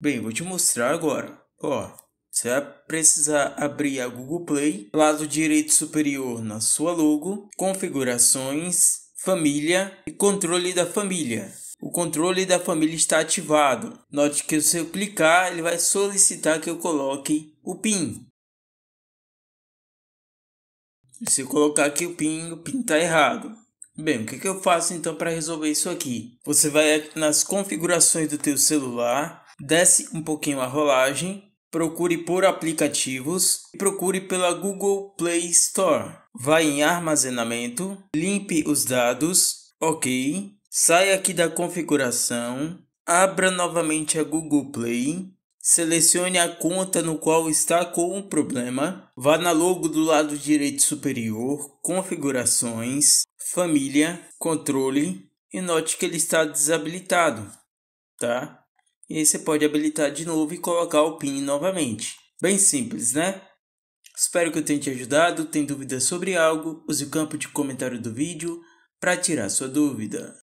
Bem, vou te mostrar agora. Ó, você vai precisar abrir a Google Play, lado direito superior na sua logo, configurações, família e controle da família. O controle da família está ativado. Note que se eu clicar, ele vai solicitar que eu coloque o PIN. Se eu colocar aqui o PIN, o PIN está errado. Bem, o que, que eu faço então para resolver isso aqui? Você vai nas configurações do teu celular, desce um pouquinho a rolagem, procure por aplicativos e procure pela Google Play Store. Vai em armazenamento, limpe os dados, ok. Sai aqui da configuração, abra novamente a Google Play selecione a conta no qual está com o problema, vá na logo do lado direito superior, configurações, família, controle e note que ele está desabilitado, tá? E aí você pode habilitar de novo e colocar o PIN novamente. Bem simples, né? Espero que eu tenha te ajudado. Tem dúvidas sobre algo? Use o campo de comentário do vídeo para tirar sua dúvida.